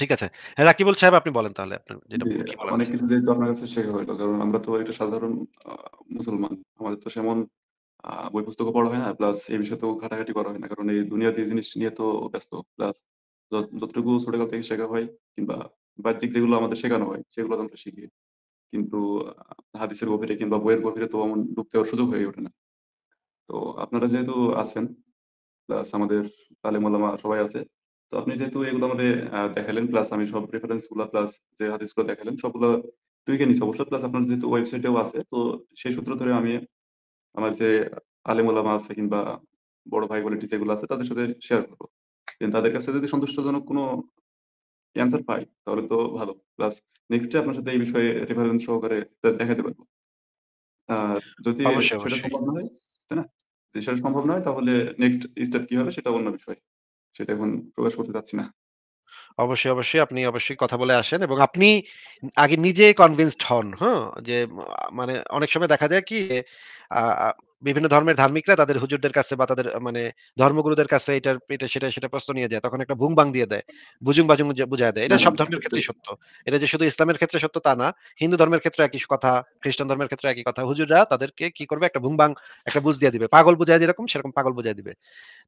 ঠিক আছে হ্যাঁ রাকিবুল সাহেব আপনি বলেন তাহলে আপনার যেটা কি বলেন অনেক কিছু যেহেতু আপনার কাছে শেখা হলো কারণ আমরা তো একটা সাধারণ মুসলমান আমাদের তো সেমন বই পুস্তক পড়া হয় না প্লাস এই বিষয়ে তো ঘাটাঘাটি করা হয় না কারণ এই দুনিয়াতে এই জিনিস নিয়ে তো ব্যস্ত প্লাস যতটুকু ছোটকাল থেকে শেখা হয় কিংবা বাহ্যিক যেগুলো আমাদের শেখানো হয় সেগুলো তো আমরা শিখি কিন্তু হাদিসের গভীরে কিংবা বইয়ের গভীরে তো এমন সুযোগ হয়ে ওঠে না তো আপনারা যেহেতু আছেন প্লাস আমাদের তালে মোলামা সবাই আছে তো আপনি যেহেতু এগুলো আমাদের দেখালেন প্লাস আমি সব রেফারেন্স গুলো প্লাস যে হাদিস গুলো দেখালেন সবগুলো তুই কেন অবশ্য প্লাস আপনার যেহেতু ওয়েবসাইটেও আছে তো সেই সূত্র ধরে আমি আমার যে আলে মোলামা আছে কিংবা বড় ভাই কোয়ালিটি যেগুলো আছে তাদের সাথে শেয়ার করবো তাদের কাছে যদি সন্তুষ্টজনক কোনো অ্যান্সার পাই তাহলে তো ভালো প্লাস নেক্সটে আপনার সাথে এই বিষয়ে রেফারেন্স সহকারে দেখাতে পারবো আর যদি সেটা সম্ভব হয় তাই না সেটা সম্ভব নয় তাহলে নেক্সট স্টেপ কি হবে সেটা অন্য বিষয় সেটা এখন প্রকাশ করতে চাচ্ছি না অবশ্যই অবশ্যই আপনি অবশ্যই কথা বলে আসেন এবং আপনি আগে নিজে কনভিন্সড হন হ্যাঁ যে মানে অনেক সময় দেখা যায় কি বিভিন্ন ধর্মের ধার্মিকরা তাদের হুজুরদের কাছে বা তাদের মানে ধর্মগুরুদের কাছে এটা এটা সেটা সেটা প্রশ্ন নিয়ে যায় তখন একটা ভুং বাং দিয়ে দেয় বুজুং বাজুং বুঝায় দেয় এটা সব ধর্মের ক্ষেত্রে সত্য এটা যে শুধু ইসলামের ক্ষেত্রে সত্য তা না হিন্দু ধর্মের ক্ষেত্রে একই কথা খ্রিস্টান ধর্মের ক্ষেত্রে একই কথা হুজুররা তাদেরকে কি করবে একটা ভুংবাং একটা বুঝ দিয়ে দিবে পাগল বুঝায় যেরকম সেরকম পাগল বুঝায় দিবে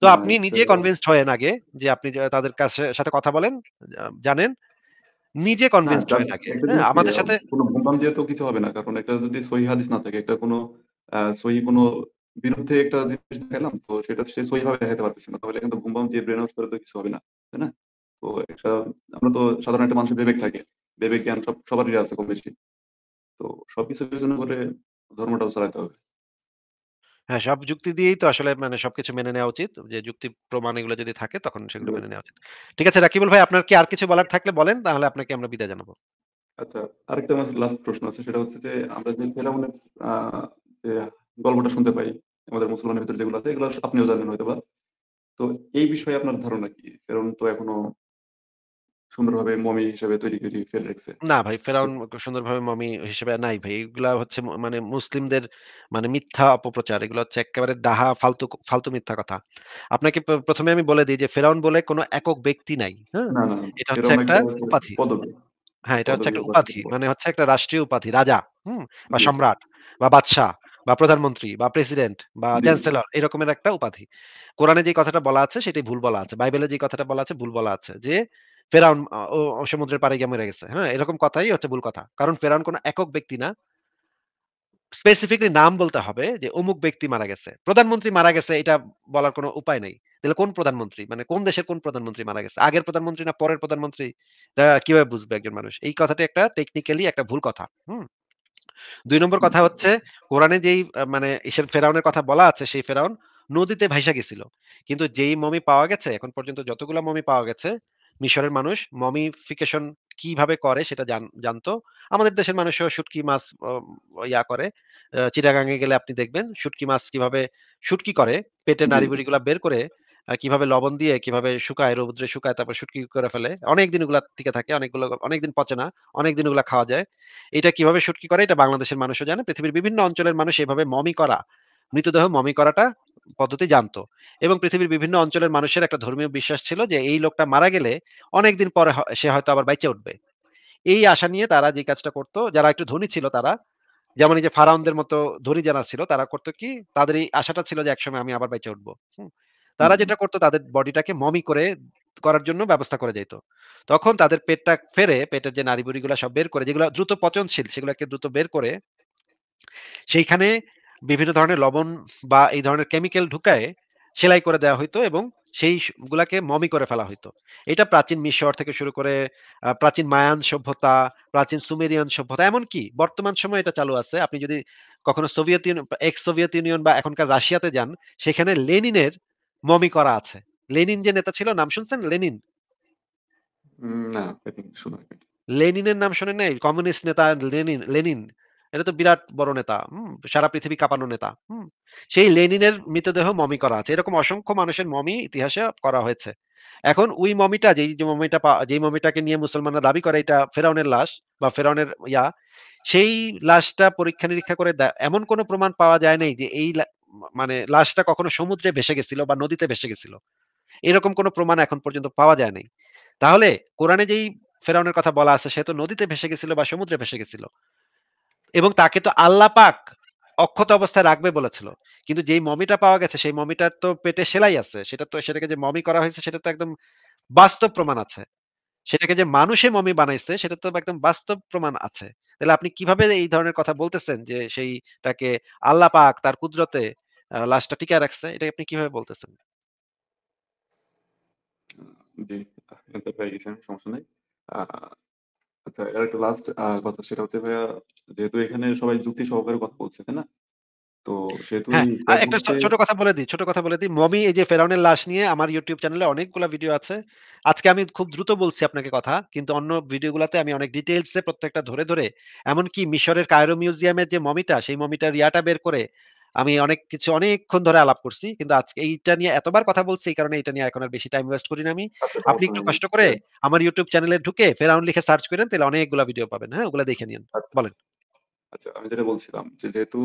তো আপনি নিজে কনভিন্সড হয়েন আগে যে আপনি তাদের কাছে সাথে কথা বলেন জানেন নিজে কনভিন্সড হয়ে থাকে আমাদের সাথে কোনো ভুলভাম দিয়ে তো কিছু হবে না কারণ একটা যদি সহি হাদিস না থাকে একটা কোনো সহি কোনো বিরুদ্ধে একটা জিনিস দেখালাম তো সেটা সে দেখাতে পারতেছে না তাহলে কিন্তু দিয়ে ব্রেন করে তো কিছু হবে না তাই না তো একটা আমরা তো সাধারণ একটা মানুষের বিবেক থাকে বিবেক জ্ঞান সব সবারই আছে কম বেশি তো সবকিছু বিবেচনা করে ধর্মটাও চালাতে হবে হ্যাঁ সব যুক্তি দিয়েই তো আসলে মানে সবকিছু মেনে নেওয়া উচিত যে যুক্তি প্রমাণ এগুলো যদি থাকে তখন সেগুলো মেনে নেওয়া উচিত ঠিক আছে রাকিবুল ভাই আপনার কি আর কিছু বলার থাকলে বলেন তাহলে আপনাকে আমরা বিদায় জানাবো আচ্ছা আরেকটা আমার লাস্ট প্রশ্ন আছে সেটা হচ্ছে যে আমরা যে ছেলেমূলক যে গল্পটা শুনতে পাই আমাদের মুসলমানের ভিতরে যেগুলো আছে এগুলো আপনিও জানেন হয়তো বা তো এই বিষয়ে আপনার ধারণা কি ফেরাউন তো এখনো সুন্দরভাবে মমি হিসেবে তৈরি করে ফেলে রেখেছে না ভাই ফেরাউন সুন্দরভাবে মমি হিসেবে নাই ভাই এগুলা হচ্ছে মানে মুসলিমদের মানে মিথ্যা অপপ্রচার এগুলো হচ্ছে একেবারে ডাহা ফালতু ফালতু মিথ্যা কথা আপনাকে প্রথমে আমি বলে দিই যে ফেরাউন বলে কোনো একক ব্যক্তি নাই হ্যাঁ এটা হচ্ছে একটা উপাধি হ্যাঁ এটা হচ্ছে একটা উপাধি মানে হচ্ছে একটা রাষ্ট্রীয় উপাধি রাজা হুম বা সম্রাট বা বাদশাহ বা প্রধানমন্ত্রী বা প্রেসিডেন্ট বা চ্যান্সেলর এরকমের একটা উপাধি কোরআনে যে কথাটা বলা আছে সেটাই ভুল বলা আছে বাইবেলে যে কথাটা বলা আছে ভুল বলা আছে যে ফেরাউন সমুদ্রের পাড়ে গিয়ে মরে গেছে হ্যাঁ এরকম কথাই হচ্ছে ভুল কথা কারণ ফেরাউন কোনো একক ব্যক্তি না স্পেসিফিকলি নাম বলতে হবে যে অমুক ব্যক্তি মারা গেছে প্রধানমন্ত্রী মারা গেছে এটা বলার কোনো উপায় নেই তাহলে কোন প্রধানমন্ত্রী মানে কোন দেশের কোন প্রধানমন্ত্রী মারা গেছে আগের প্রধানমন্ত্রী না পরের প্রধানমন্ত্রী কিভাবে বুঝবে একজন মানুষ এই কথাটি একটা টেকনিক্যালি একটা ভুল কথা হুম দুই নম্বর কথা হচ্ছে কোরআনে যেই মানে ঈশ্বর ফেরাউনের কথা বলা আছে সেই ফেরাউন নদীতে ভাইসা গেছিল কিন্তু যেই মমি পাওয়া গেছে এখন পর্যন্ত যতগুলো মমি পাওয়া গেছে মিশরের মানুষ মমিফিকেশন কিভাবে করে সেটা জানতো আমাদের দেশের মানুষও সুটকি মাছ ইয়া করে চিটাগাঙে গেলে আপনি দেখবেন সুটকি মাছ কিভাবে সুটকি করে পেটে নাড়ি গুলা বের করে কিভাবে লবণ দিয়ে কিভাবে শুকায় রৌদ্রে শুকায় তারপর শুটকি করে ফেলে অনেকদিন ওগুলা টিকে থাকে অনেকগুলো অনেকদিন পচে না অনেকদিন ওগুলা খাওয়া যায় এটা কিভাবে শুটকি করে এটা বাংলাদেশের মানুষও জানে পৃথিবীর বিভিন্ন অঞ্চলের মানুষ এভাবে মমি করা মৃতদেহ মমি করাটা পদ্ধতি জানতো এবং পৃথিবীর বিভিন্ন অঞ্চলের মানুষের একটা ধর্মীয় বিশ্বাস ছিল যে এই লোকটা মারা গেলে অনেকদিন পরে সে হয়তো আবার বাইচে উঠবে এই আশা নিয়ে তারা যে কাজটা করত যারা একটু ধনী ছিল তারা যেমন এই যে ফারাউনদের মতো ধনী জানা ছিল তারা করতো কি তাদের এই আশাটা ছিল যে একসময় আমি আবার বাইচে উঠবো হম তারা যেটা করতো তাদের বডিটাকে মমি করে করার জন্য ব্যবস্থা করে যেত তখন তাদের পেটটা ফেরে পেটের যে নারী বুড়ি সব বের করে যেগুলো দ্রুত পচনশীল সেগুলোকে দ্রুত বের করে সেইখানে বিভিন্ন ধরনের লবণ বা এই ধরনের কেমিক্যাল ঢুকায় সেলাই করে দেওয়া হইতো এবং সেই গুলাকে মমি করে ফেলা হইতো এটা প্রাচীন মিশর থেকে শুরু করে প্রাচীন মায়ান সভ্যতা প্রাচীন সুমেরিয়ান সভ্যতা এমনকি বর্তমান সময় এটা চালু আছে আপনি যদি কখনো Soviet Union ex Soviet Union বা এখনকার রাশিয়াতে যান সেখানে লেনিনের মমি করা আছে লেনিন যে নেতা ছিল নাম শুনছেন লেনিন লেনিনের নাম শুনে নেই কমিউনিস্ট নেতা লেনিন লেনিন এটা তো বিরাট বড় নেতা সারা পৃথিবী কাঁপানো নেতা সেই লেনিনের মৃতদেহ মমি করা আছে এরকম অসংখ্য মানুষের মমি ইতিহাসে করা হয়েছে এখন ওই মমিটা যে মমিটা যে মমিটাকে নিয়ে মুসলমানরা দাবি করে এটা ফেরাউনের লাশ বা ফেরাউনের ইয়া সেই লাশটা পরীক্ষা নিরীক্ষা করে এমন কোনো প্রমাণ পাওয়া যায় নাই যে এই মানে লাশটা কখনো সমুদ্রে ভেসে গেছিল বা নদীতে ভেসে গেছিল এরকম কোনো প্রমাণ এখন পর্যন্ত পাওয়া যায় নাই তাহলে কোরআনে যেই ফেরাউনের কথা বলা আছে সে তো নদীতে ভেসে গেছিল বা সমুদ্রে ভেসে গেছিল এবং তাকে তো আল্লাহ পাক অক্ষত অবস্থায় রাখবে বলেছিল কিন্তু যেই মমিটা পাওয়া গেছে সেই মমিটার তো পেটে সেলাই আছে সেটা তো সেটাকে যে মমি করা হয়েছে সেটা তো একদম বাস্তব প্রমাণ আছে সেটাকে যে মানুষে মমি বানাইছে সেটা তো একদম বাস্তব প্রমাণ আছে তাহলে আপনি কিভাবে এই ধরনের কথা বলতেছেন যে সেইটাকে আল্লাহ পাক তার কুদরতে লাশটা টিকা রাখছে এটা আপনি কিভাবে বলতেছেন জি পেয়ে গেছেন সমস্যা নাই আচ্ছা এর একটা লাস্ট কথা সেটা হচ্ছে ভাইয়া যেহেতু এখানে সবাই যুক্তি সহকারে কথা বলছে তাই না হ্যাঁ, একটা ছোট কথা বলে দিই ছোট কথা বলে দিই মমি এই যে ফেরাউনের লাশ নিয়ে আমার ইউটিউব চ্যানেলে অনেকগুলো ভিডিও আছে আজকে আমি খুব দ্রুত বলছি আপনাকে কথা কিন্তু অন্য ভিডিওগুলোতে আমি অনেক ডিটেইলসে প্রত্যেকটা ধরে ধরে এমনকি মিশরের কায়রো মিউজিয়ামের যে মমিটা সেই মমিটার ইয়াটা বের করে আমি অনেক কিছু অনেকক্ষণ ধরে আলাপ করছি কিন্তু আজকে এইটা নিয়ে এতবার কথা বলছি এই কারণে এটা নিয়ে এখন আর বেশি টাইম ওয়েস্ট করি না আমি আপনি একটু কষ্ট করে আমার ইউটিউব চ্যানেলে ঢুকে ফেরাউন লিখে সার্চ করেন তাহলে অনেকগুলো ভিডিও পাবেন হ্যাঁ ওগুলো দেখে নিন আচ্ছা। বলেন আচ্ছা আমি যেটা বলছিলাম যে যেহেতু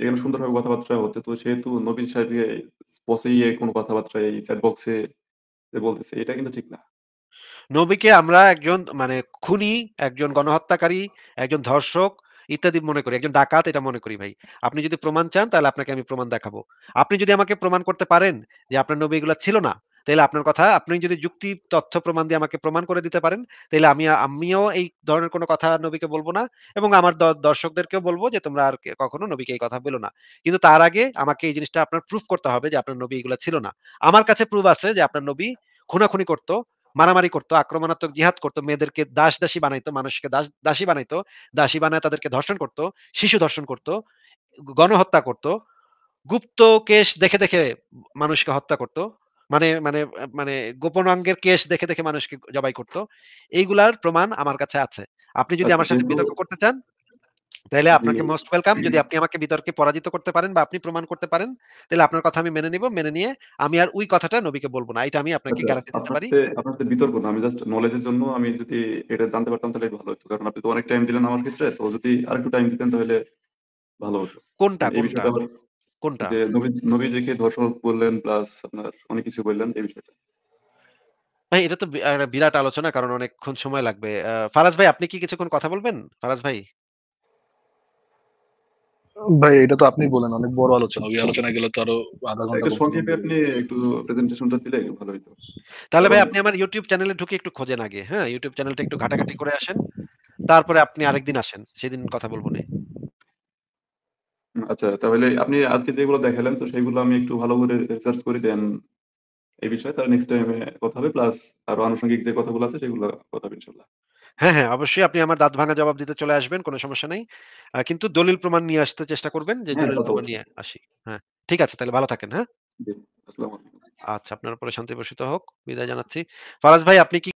এখানে সুন্দরভাবে কথাবার্তা হচ্ছে তো সেহেতু নবীন সাহেবকে কোনো কথাবার্তা এই চ্যাট বক্সে বলতেছে এটা কিন্তু ঠিক না নবীকে আমরা একজন মানে খুনি একজন গণহত্যাকারী একজন ধর্ষক ইত্যাদি মনে করি একজন ডাকাত এটা মনে করি ভাই আপনি যদি প্রমাণ চান তাহলে আপনাকে আমি প্রমাণ দেখাবো আপনি যদি আমাকে প্রমাণ করতে পারেন যে আপনার নবী এগুলো ছিল না তাহলে আপনার কথা আপনি যদি যুক্তি তথ্য প্রমাণ দিয়ে আমাকে প্রমাণ করে দিতে পারেন তাহলে আমি আমিও এই ধরনের কোনো কথা নবীকে বলবো না এবং আমার দর্শকদেরকেও বলবো যে তোমরা আর কখনো নবীকে এই কথা বলো না কিন্তু তার আগে আমাকে এই জিনিসটা আপনার প্রুফ করতে হবে যে আপনার নবী এগুলো ছিল না আমার কাছে প্রুফ আছে যে আপনার নবী খুনাখুনি করতো মারামারি করতো আক্রমণাত্মক জিহাদ করতো মেয়েদেরকে দাস দাসী বানাইতো মানুষকে দাস দাসী বানাইতো দাসী বানায় তাদেরকে ধর্ষণ করতো শিশু ধর্ষণ করতো গণহত্যা করতো গুপ্ত কেশ দেখে দেখে মানুষকে হত্যা করতো মানে মানে মানে গোপনাঙ্গের কেস দেখে দেখে মানুষকে জবাই করতো এইগুলার প্রমাণ আমার কাছে আছে আপনি যদি আচ্ছা, আমার সাথে বিতর্ক করতে চান তাহলে আপনাকে মোস্ট ওয়েলকাম যদি আপনি আমাকে বিতর্কে পরাজিত করতে পারেন বা আপনি প্রমাণ করতে পারেন তাহলে আপনার কথা আমি মেনে নিব মেনে নিয়ে আমি আর ওই কথাটা নবীকে বলবো না এটা আমি আপনাকে গ্যারান্টি আচ্ছা, দিতে পারি আপনার তো বিতর্ক না আমি জাস্ট নলেজের জন্য আমি যদি এটা জানতে পারতাম তাহলে ভালো হতো কারণ আপনি তো অনেক টাইম দিলেন আমার ক্ষেত্রে তো যদি আরেকটু টাইম দিতেন তাহলে ভালো হতো কোনটা কোনটা কোনটা যে নবী নবী জিকে ধর্ষক বললেন প্লাস আপনার অনেক কিছু বললেন এই বিষয়টা ভাই এটা তো বিরাট আলোচনা কারণ অনেকক্ষণ সময় লাগবে ফারাজ ভাই আপনি কি কিছুক্ষণ কথা বলবেন ফারাজ ভাই ভাই এটা তো আপনি বলেন অনেক বড় আলোচনা ওই আলোচনা গেলে তো আরো আধা ঘন্টা সংক্ষেপে আপনি একটু প্রেজেন্টেশনটা দিলে ভালো হইতো তাহলে ভাই আপনি আমার ইউটিউব চ্যানেলে ঢুকে একটু খোঁজেন আগে হ্যাঁ ইউটিউব চ্যানেলটা একটু ঘাটাঘাটি করে আসেন তারপরে আপনি আরেকদিন আসেন সেদিন কথা বলবো নে আচ্ছা তাহলে আপনি আজকে যেগুলো দেখালেন তো সেগুলো আমি একটু ভালো করে রিসার্চ করে দেন এই বিষয়ে তাহলে নেক্সট টাইমে কথা হবে প্লাস আরো আনুষঙ্গিক যে কথাগুলো আছে সেগুলো কথা হবে ইনশাআল্লাহ হ্যাঁ, হ্যাঁ, অবশ্যই আপনি আমার দাঁত ভাঙা জবাব দিতে চলে আসবেন। কোনো সমস্যা নাই। কিন্তু দলিল প্রমাণ নিয়ে আসতে চেষ্টা করবেন যে হ্যাঁ, দলিল প্রমাণ নিয়ে আসি। হ্যাঁ, ঠিক আছে তাহলে ভালো থাকেন, হ্যাঁ? আচ্ছা, আপনার পরে শান্তি বর্ষিত হোক। বিদায় জানাচ্ছি। ফারাজ ভাই আপনি কি